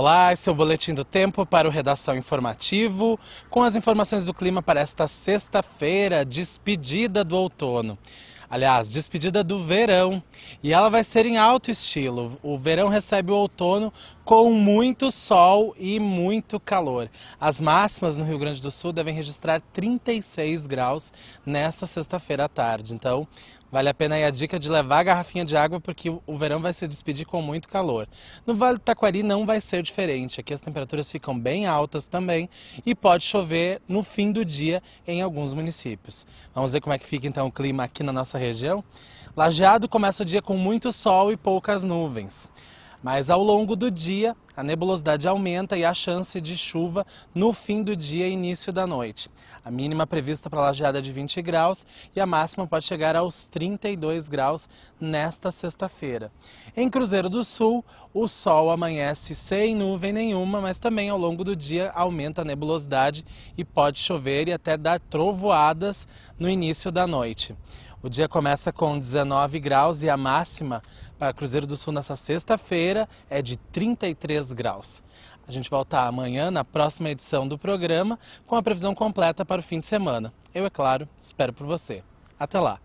Olá, esse é o Boletim do Tempo para o Redação Informativo, com as informações do clima para esta sexta-feira, despedida do outono. Aliás, despedida do verão. E ela vai ser em alto estilo. O verão recebe o outono com muito sol e muito calor. As máximas no Rio Grande do Sul devem registrar 36 graus nesta sexta-feira à tarde. Então, Vale a pena aí a dica de levar a garrafinha de água porque o verão vai se despedir com muito calor. No Vale do Taquari não vai ser diferente, aqui as temperaturas ficam bem altas também e pode chover no fim do dia em alguns municípios. Vamos ver como é que fica então o clima aqui na nossa região? Lajeado começa o dia com muito sol e poucas nuvens. Mas ao longo do dia, a nebulosidade aumenta e há chance de chuva no fim do dia e início da noite. A mínima prevista para a lajeada é de 20 graus e a máxima pode chegar aos 32 graus nesta sexta-feira. Em Cruzeiro do Sul, o sol amanhece sem nuvem nenhuma, mas também ao longo do dia aumenta a nebulosidade e pode chover e até dar trovoadas no início da noite. O dia começa com 19 graus e a máxima para Cruzeiro do Sul nessa sexta-feira é de 33 graus. A gente volta amanhã na próxima edição do programa com a previsão completa para o fim de semana. Eu, é claro, espero por você. Até lá!